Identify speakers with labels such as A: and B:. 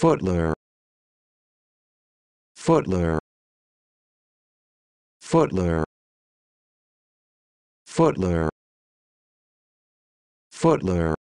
A: Footler Footler Footler Footler Footler